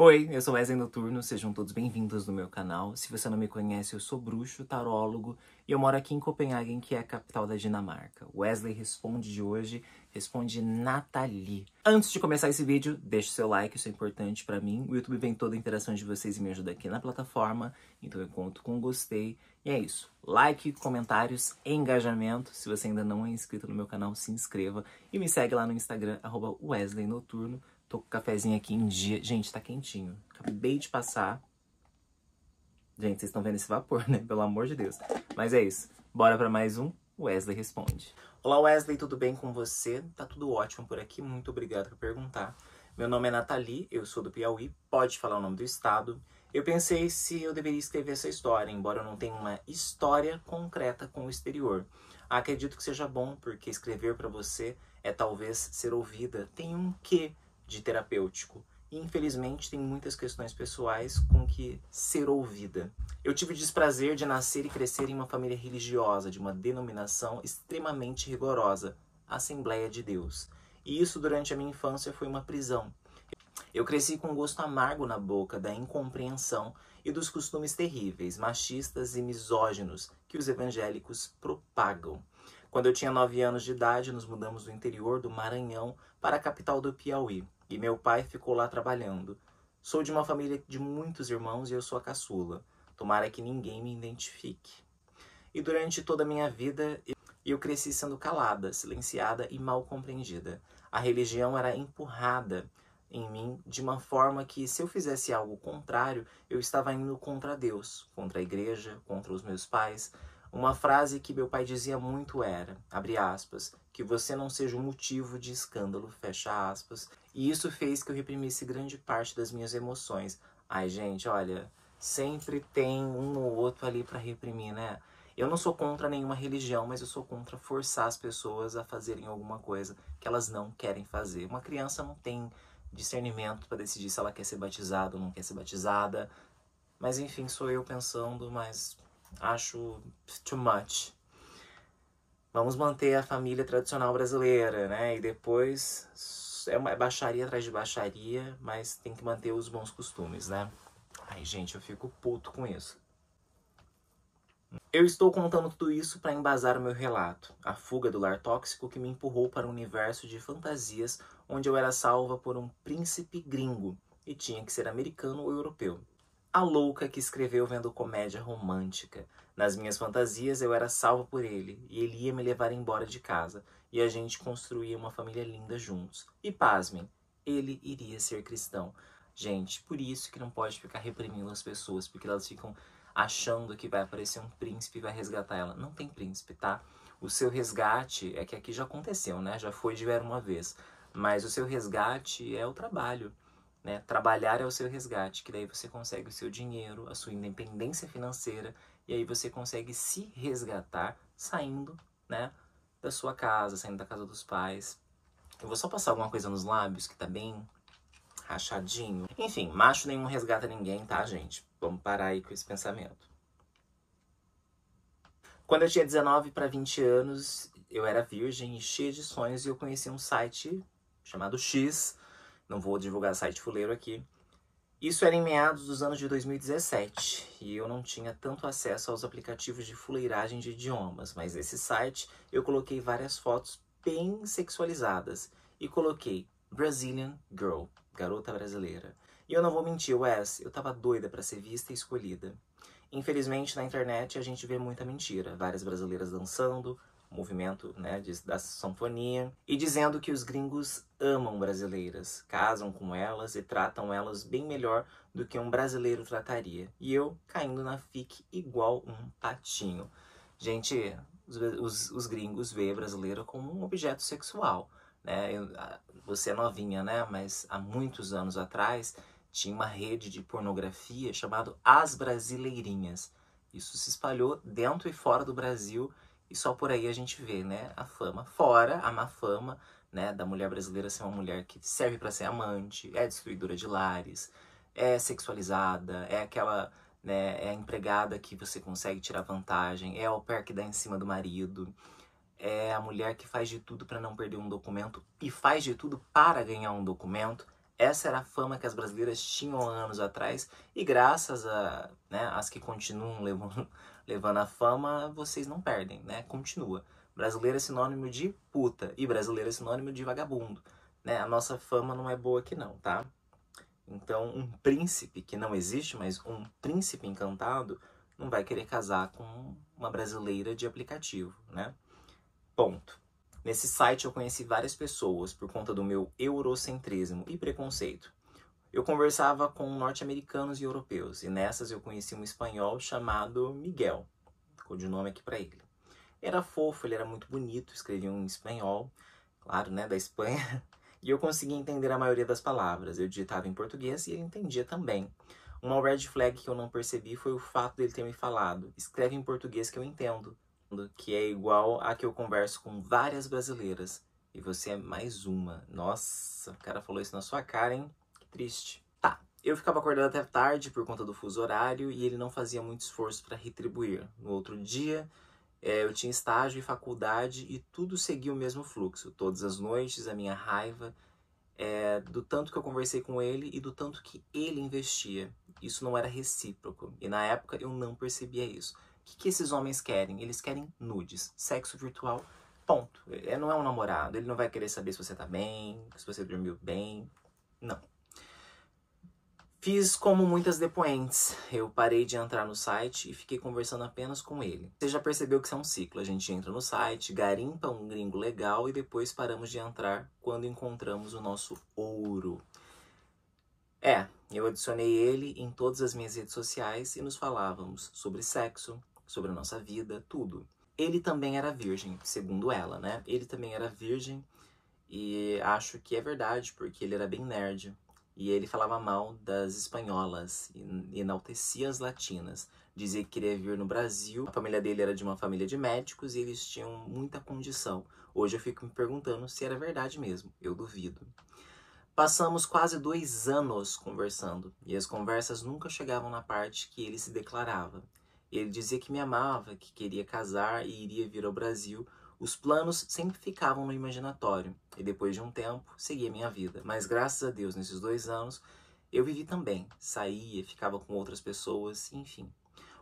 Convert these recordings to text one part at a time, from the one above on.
Oi, eu sou Wesley Noturno, sejam todos bem-vindos no meu canal. Se você não me conhece, eu sou bruxo, tarólogo e eu moro aqui em Copenhague, que é a capital da Dinamarca. Wesley responde de hoje, responde Nathalie. Antes de começar esse vídeo, deixe seu like, isso é importante para mim. O YouTube vem toda a interação de vocês e me ajuda aqui na plataforma, então eu conto com gostei. E é isso. Like, comentários, engajamento. Se você ainda não é inscrito no meu canal, se inscreva e me segue lá no Instagram, WesleyNoturno. Tô com o cafezinho aqui em dia. Gente, tá quentinho. Acabei de passar. Gente, vocês estão vendo esse vapor, né? Pelo amor de Deus. Mas é isso. Bora para mais um Wesley Responde. Olá, Wesley, tudo bem com você? Tá tudo ótimo por aqui. Muito obrigado por perguntar. Meu nome é Nathalie, eu sou do Piauí. Pode falar o nome do estado. Eu pensei se eu deveria escrever essa história, embora eu não tenha uma história concreta com o exterior. Acredito que seja bom, porque escrever para você é talvez ser ouvida. Tem um quê de terapêutico. E, infelizmente, tem muitas questões pessoais com que ser ouvida. Eu tive o desprazer de nascer e crescer em uma família religiosa, de uma denominação extremamente rigorosa, a Assembleia de Deus. E isso, durante a minha infância, foi uma prisão. Eu cresci com um gosto amargo na boca da incompreensão e dos costumes terríveis, machistas e misóginos que os evangélicos propagam. Quando eu tinha 9 anos de idade, nos mudamos do interior do Maranhão para a capital do Piauí e meu pai ficou lá trabalhando. Sou de uma família de muitos irmãos e eu sou a caçula. Tomara que ninguém me identifique. E durante toda a minha vida, eu cresci sendo calada, silenciada e mal compreendida. A religião era empurrada em mim de uma forma que, se eu fizesse algo contrário, eu estava indo contra Deus, contra a igreja, contra os meus pais, uma frase que meu pai dizia muito era, abre aspas, que você não seja um motivo de escândalo, fecha aspas. E isso fez que eu reprimisse grande parte das minhas emoções. Ai, gente, olha, sempre tem um ou outro ali para reprimir, né? Eu não sou contra nenhuma religião, mas eu sou contra forçar as pessoas a fazerem alguma coisa que elas não querem fazer. Uma criança não tem discernimento para decidir se ela quer ser batizada ou não quer ser batizada. Mas enfim, sou eu pensando, mas Acho too much. Vamos manter a família tradicional brasileira, né? E depois é uma é baixaria atrás de baixaria, mas tem que manter os bons costumes, né? Ai, gente, eu fico puto com isso. Eu estou contando tudo isso para embasar o meu relato, a fuga do lar tóxico que me empurrou para um universo de fantasias onde eu era salva por um príncipe gringo e tinha que ser americano ou europeu a louca que escreveu vendo comédia romântica. Nas minhas fantasias eu era salva por ele e ele ia me levar embora de casa e a gente construía uma família linda juntos. E pasmem, ele iria ser cristão. Gente, por isso que não pode ficar reprimindo as pessoas, porque elas ficam achando que vai aparecer um príncipe e vai resgatar ela. Não tem príncipe, tá? O seu resgate é que aqui já aconteceu, né? Já foi de ver uma vez. Mas o seu resgate é o trabalho. Né? Trabalhar é o seu resgate, que daí você consegue o seu dinheiro, a sua independência financeira, e aí você consegue se resgatar saindo né, da sua casa, saindo da casa dos pais. Eu vou só passar alguma coisa nos lábios, que tá bem rachadinho. Enfim, macho nenhum resgata ninguém, tá, gente? Vamos parar aí com esse pensamento. Quando eu tinha 19 para 20 anos, eu era virgem e cheia de sonhos e eu conheci um site chamado X, não vou divulgar site fuleiro aqui. Isso era em meados dos anos de 2017 e eu não tinha tanto acesso aos aplicativos de fuleiragem de idiomas, mas nesse site eu coloquei várias fotos bem sexualizadas e coloquei Brazilian Girl, garota brasileira. E eu não vou mentir, Wes, eu tava doida para ser vista e escolhida. Infelizmente, na internet a gente vê muita mentira, várias brasileiras dançando, movimento né, de, da sanfonia, e dizendo que os gringos amam brasileiras, casam com elas e tratam elas bem melhor do que um brasileiro trataria. E eu caindo na fique igual um patinho. Gente, os, os, os gringos veem brasileira como um objeto sexual. Né? Eu, você é novinha, né? Mas há muitos anos atrás tinha uma rede de pornografia chamada As Brasileirinhas. Isso se espalhou dentro e fora do Brasil e só por aí a gente vê, né, a fama. Fora a má fama, né, da mulher brasileira ser uma mulher que serve para ser amante, é destruidora de lares, é sexualizada, é aquela, né, é a empregada que você consegue tirar vantagem, é o pé que dá em cima do marido, é a mulher que faz de tudo para não perder um documento e faz de tudo para ganhar um documento. Essa era a fama que as brasileiras tinham anos atrás e graças a né, as que continuam levando, levando a fama, vocês não perdem, né? Continua. Brasileira é sinônimo de puta e brasileira é sinônimo de vagabundo, né? A nossa fama não é boa aqui não, tá? Então, um príncipe que não existe, mas um príncipe encantado não vai querer casar com uma brasileira de aplicativo, né? Ponto. Nesse site eu conheci várias pessoas por conta do meu eurocentrismo e preconceito. Eu conversava com norte-americanos e europeus, e nessas eu conheci um espanhol chamado Miguel, nome aqui para ele. Era fofo, ele era muito bonito, escrevia um espanhol, claro, né, da Espanha, e eu conseguia entender a maioria das palavras. Eu digitava em português e ele entendia também. Uma red flag que eu não percebi foi o fato dele ter me falado: escreve em português que eu entendo que é igual a que eu converso com várias brasileiras. E você é mais uma. Nossa, o cara falou isso na sua cara, hein? Que triste. Tá, eu ficava acordada até tarde por conta do fuso horário e ele não fazia muito esforço para retribuir. No outro dia, é, eu tinha estágio e faculdade e tudo seguia o mesmo fluxo. Todas as noites, a minha raiva é, do tanto que eu conversei com ele e do tanto que ele investia. Isso não era recíproco. E na época eu não percebia isso que, que esses homens querem? Eles querem nudes, sexo virtual, ponto. Ele é, não é um namorado, ele não vai querer saber se você tá bem, se você dormiu bem, não. Fiz como muitas depoentes. Eu parei de entrar no site e fiquei conversando apenas com ele. Você já percebeu que isso é um ciclo. A gente entra no site, garimpa um gringo legal e depois paramos de entrar quando encontramos o nosso ouro. É, eu adicionei ele em todas as minhas redes sociais e nos falávamos sobre sexo, sobre a nossa vida, tudo. Ele também era virgem, segundo ela, né? Ele também era virgem e acho que é verdade, porque ele era bem nerd. E ele falava mal das espanholas e enaltecia as latinas. Dizia que queria vir no Brasil. A família dele era de uma família de médicos e eles tinham muita condição. Hoje eu fico me perguntando se era verdade mesmo. Eu duvido. Passamos quase dois anos conversando e as conversas nunca chegavam na parte que ele se declarava. Ele dizia que me amava, que queria casar e iria vir ao Brasil. Os planos sempre ficavam no imaginatório, e depois de um tempo, seguia minha vida. Mas graças a Deus, nesses dois anos, eu vivi também. Saía, ficava com outras pessoas, enfim.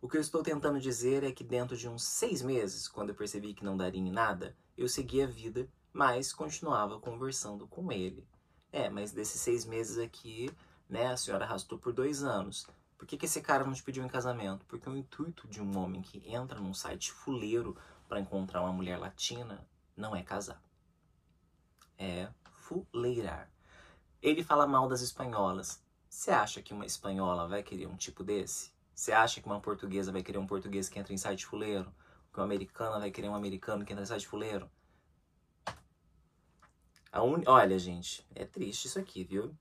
O que eu estou tentando dizer é que dentro de uns seis meses, quando eu percebi que não daria em nada, eu seguia a vida, mas continuava conversando com ele. É, mas desses seis meses aqui, né, a senhora arrastou por dois anos. Por que, que esse cara não te pediu em casamento? Porque o intuito de um homem que entra num site fuleiro para encontrar uma mulher latina não é casar. É fuleirar. Ele fala mal das espanholas. Você acha que uma espanhola vai querer um tipo desse? Você acha que uma portuguesa vai querer um português que entra em site fuleiro? Que uma americana vai querer um americano que entra em site fuleiro? Un... Olha, gente, é triste isso aqui, viu?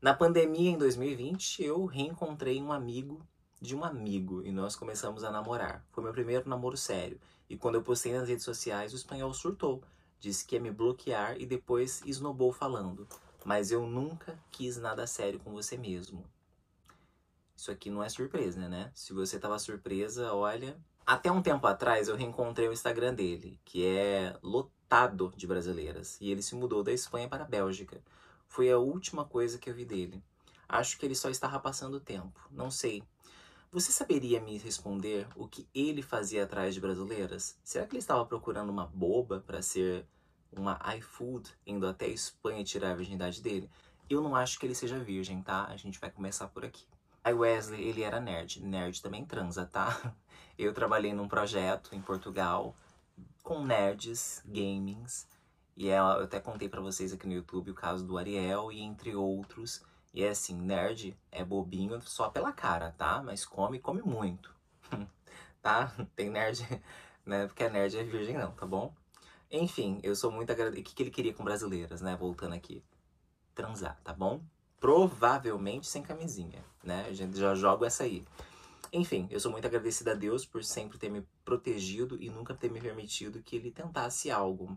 Na pandemia, em 2020, eu reencontrei um amigo de um amigo e nós começamos a namorar. Foi meu primeiro namoro sério. E quando eu postei nas redes sociais, o espanhol surtou. Disse que ia me bloquear e depois esnobou falando. Mas eu nunca quis nada sério com você mesmo. Isso aqui não é surpresa, né, né? Se você tava surpresa, olha. Até um tempo atrás eu reencontrei o Instagram dele, que é lotado de brasileiras. E ele se mudou da Espanha para a Bélgica. Foi a última coisa que eu vi dele. Acho que ele só estava passando tempo. Não sei. Você saberia me responder o que ele fazia atrás de brasileiras? Será que ele estava procurando uma boba para ser uma iFood indo até a Espanha tirar a virgindade dele? Eu não acho que ele seja virgem, tá? A gente vai começar por aqui. Aí Wesley, ele era nerd. Nerd também transa, tá? Eu trabalhei num projeto em Portugal com nerds, gamings, e ela, é, eu até contei para vocês aqui no YouTube o caso do Ariel e entre outros. E é assim, nerd é bobinho só pela cara, tá? Mas come, come muito. tá? Tem nerd, né? Porque a nerd é virgem não, tá bom? Enfim, eu sou muito agradecido. O que ele queria com brasileiras, né? Voltando aqui. Transar, tá bom? Provavelmente sem camisinha, né? A gente já jogo essa aí. Enfim, eu sou muito agradecida a Deus por sempre ter me protegido e nunca ter me permitido que ele tentasse algo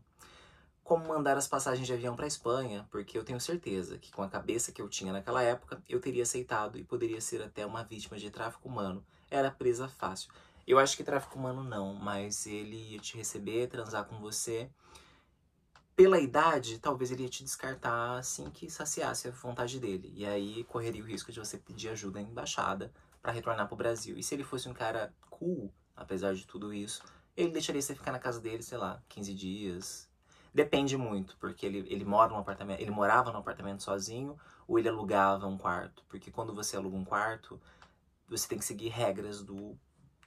como mandar as passagens de avião para a Espanha, porque eu tenho certeza que com a cabeça que eu tinha naquela época, eu teria aceitado e poderia ser até uma vítima de tráfico humano. Era presa fácil. Eu acho que tráfico humano não, mas ele ia te receber, transar com você. Pela idade, talvez ele ia te descartar assim que saciasse a vontade dele. E aí correria o risco de você pedir ajuda à embaixada para retornar pro Brasil. E se ele fosse um cara cool, apesar de tudo isso, ele deixaria você ficar na casa dele, sei lá, 15 dias, Depende muito, porque ele, ele mora num apartamento, ele morava num apartamento sozinho ou ele alugava um quarto. Porque quando você aluga um quarto, você tem que seguir regras do,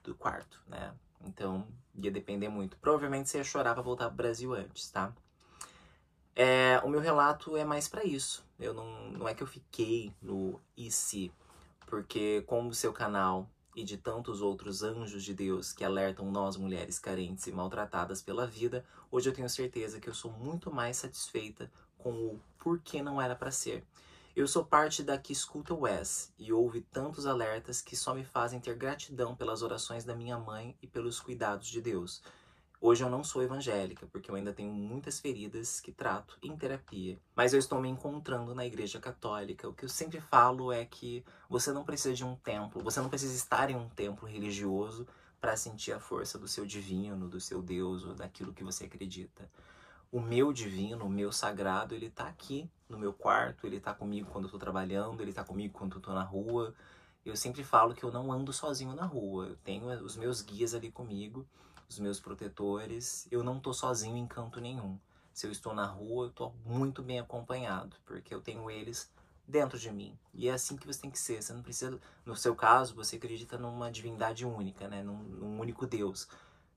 do quarto, né? Então, ia depender muito. Provavelmente você ia chorar pra voltar pro Brasil antes, tá? É, o meu relato é mais para isso. Eu não, não é que eu fiquei no IC, porque como o seu canal e de tantos outros anjos de Deus que alertam nós, mulheres carentes e maltratadas pela vida, hoje eu tenho certeza que eu sou muito mais satisfeita com o porquê não era para ser. Eu sou parte da que escuta o S e ouve tantos alertas que só me fazem ter gratidão pelas orações da minha mãe e pelos cuidados de Deus. Hoje eu não sou evangélica, porque eu ainda tenho muitas feridas que trato em terapia. Mas eu estou me encontrando na Igreja Católica. O que eu sempre falo é que você não precisa de um templo, você não precisa estar em um templo religioso para sentir a força do seu divino, do seu Deus ou daquilo que você acredita. O meu divino, o meu sagrado, ele está aqui no meu quarto, ele está comigo quando eu estou trabalhando, ele está comigo quando eu estou na rua, eu sempre falo que eu não ando sozinho na rua. Eu tenho eh, os meus guias ali comigo, os meus protetores. Eu não tô sozinho em canto nenhum. Se eu estou na rua, eu tô muito bem acompanhado, porque eu tenho eles dentro de mim. E é assim que você tem que ser. Você não precisa, no seu caso, você acredita numa divindade única, né? num, num único Deus.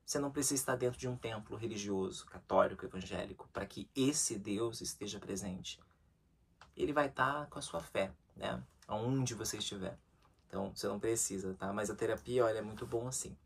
Você não precisa estar dentro de um templo religioso, católico, evangélico, para que esse Deus esteja presente. Ele vai estar tá com a sua fé, né? Aonde você estiver. Então, você não precisa, tá? Mas a terapia, olha, é muito bom assim.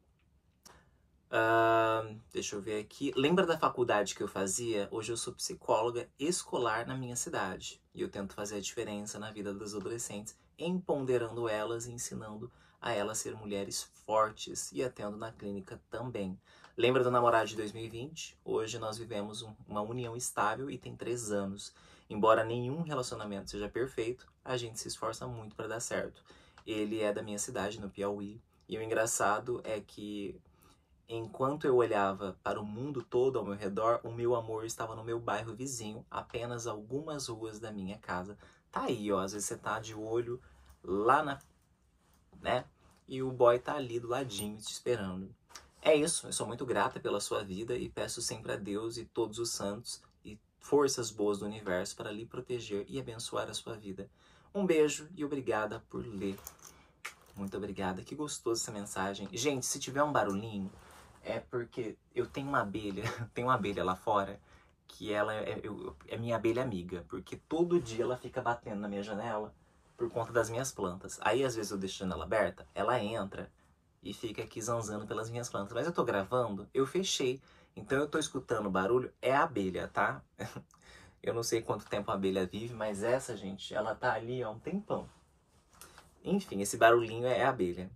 Uh, deixa eu ver aqui. Lembra da faculdade que eu fazia? Hoje eu sou psicóloga escolar na minha cidade. E eu tento fazer a diferença na vida das adolescentes, empoderando elas e ensinando a elas ser mulheres fortes. E atendo na clínica também. Lembra do namorado de 2020? Hoje nós vivemos um, uma união estável e tem três anos. Embora nenhum relacionamento seja perfeito, a gente se esforça muito para dar certo. Ele é da minha cidade, no Piauí. E o engraçado é que Enquanto eu olhava para o mundo todo ao meu redor, o meu amor estava no meu bairro vizinho, apenas algumas ruas da minha casa. Tá aí, ó, às vezes você tá de olho lá na, né? E o boy tá ali do ladinho te esperando. É isso, eu sou muito grata pela sua vida e peço sempre a Deus e todos os santos e forças boas do universo para lhe proteger e abençoar a sua vida. Um beijo e obrigada por ler. Muito obrigada, que gostoso essa mensagem. Gente, se tiver um barulhinho, é porque eu tenho uma abelha, tenho uma abelha lá fora, que ela é, eu, é minha abelha amiga, porque todo dia ela fica batendo na minha janela por conta das minhas plantas. Aí às vezes eu deixo a janela aberta, ela entra e fica aqui zanzando pelas minhas plantas. Mas eu tô gravando, eu fechei. Então eu tô escutando o barulho, é a abelha, tá? Eu não sei quanto tempo a abelha vive, mas essa, gente, ela tá ali há um tempão. Enfim, esse barulhinho é abelha.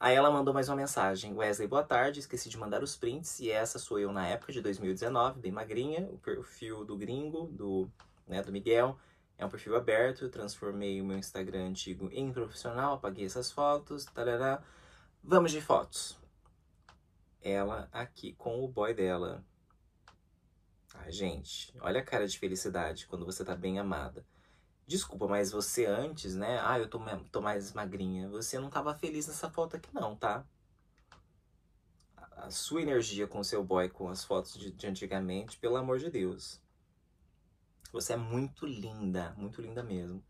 Aí ela mandou mais uma mensagem. Wesley, boa tarde. Esqueci de mandar os prints. E essa sou eu na época de 2019, bem magrinha. O perfil do gringo, do, né, do Miguel. É um perfil aberto. Eu transformei o meu Instagram antigo em profissional. Apaguei essas fotos. Tarará. Vamos de fotos. Ela aqui com o boy dela gente? Olha a cara de felicidade quando você tá bem amada. Desculpa, mas você antes, né? Ah, eu tô, tô mais magrinha. Você não tava feliz nessa foto aqui, não, tá? A sua energia com seu boy, com as fotos de, de antigamente, pelo amor de Deus. Você é muito linda, muito linda mesmo.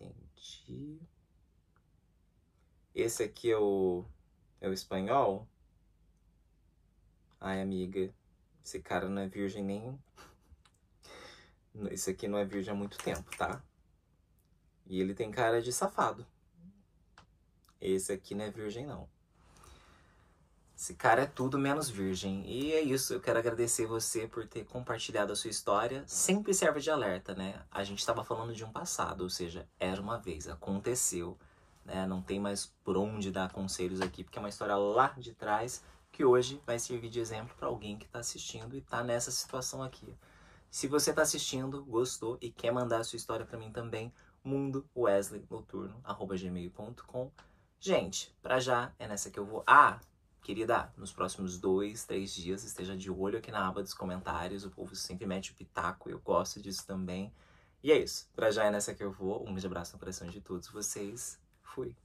Entendi. Esse aqui é o, é o espanhol. Ai, amiga, esse cara não é virgem nem. Esse aqui não é virgem há muito tempo, tá? E ele tem cara de safado. Esse aqui não é virgem, não. Esse cara é tudo menos virgem. E é isso, eu quero agradecer você por ter compartilhado a sua história. Sempre serve de alerta, né? A gente estava falando de um passado, ou seja, era uma vez, aconteceu. Né? Não tem mais por onde dar conselhos aqui, porque é uma história lá de trás que hoje vai servir de exemplo para alguém que está assistindo e está nessa situação aqui. Se você está assistindo, gostou e quer mandar a sua história para mim também, mundo Wesley noturno gmail.com. Gente, para já é nessa que eu vou. Ah, querida, nos próximos dois, três dias esteja de olho aqui na aba dos comentários. O povo sempre mete o pitaco, eu gosto disso também. E é isso. Para já é nessa que eu vou. Um grande abraço no coração de todos vocês. Fui.